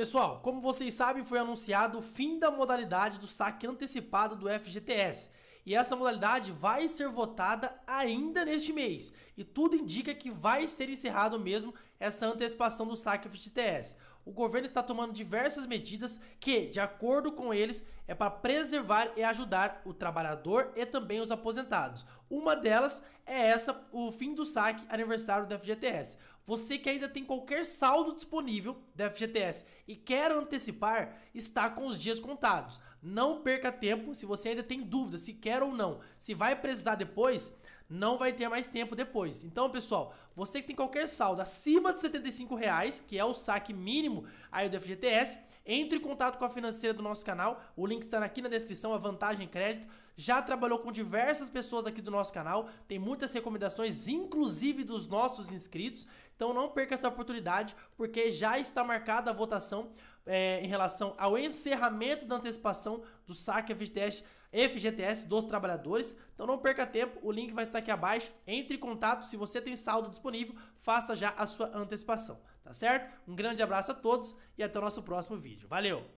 Pessoal, como vocês sabem, foi anunciado o fim da modalidade do saque antecipado do FGTS. E essa modalidade vai ser votada ainda neste mês. E tudo indica que vai ser encerrado mesmo essa antecipação do saque FGTS. O governo está tomando diversas medidas que, de acordo com eles, é para preservar e ajudar o trabalhador e também os aposentados. Uma delas é essa, o fim do saque aniversário do FGTS. Você que ainda tem qualquer saldo disponível do FGTS e quer antecipar, está com os dias contados. Não perca tempo se você ainda tem dúvida se quer ou não, se vai precisar depois não vai ter mais tempo depois. Então, pessoal, você que tem qualquer saldo acima de 75 reais, que é o saque mínimo aí do FGTS, entre em contato com a financeira do nosso canal, o link está aqui na descrição, a Vantagem Crédito, já trabalhou com diversas pessoas aqui do nosso canal, tem muitas recomendações, inclusive dos nossos inscritos, então não perca essa oportunidade, porque já está marcada a votação é, em relação ao encerramento da antecipação do saque FGTS FGTS dos trabalhadores. Então não perca tempo, o link vai estar aqui abaixo. Entre em contato, se você tem saldo disponível, faça já a sua antecipação, tá certo? Um grande abraço a todos e até o nosso próximo vídeo. Valeu!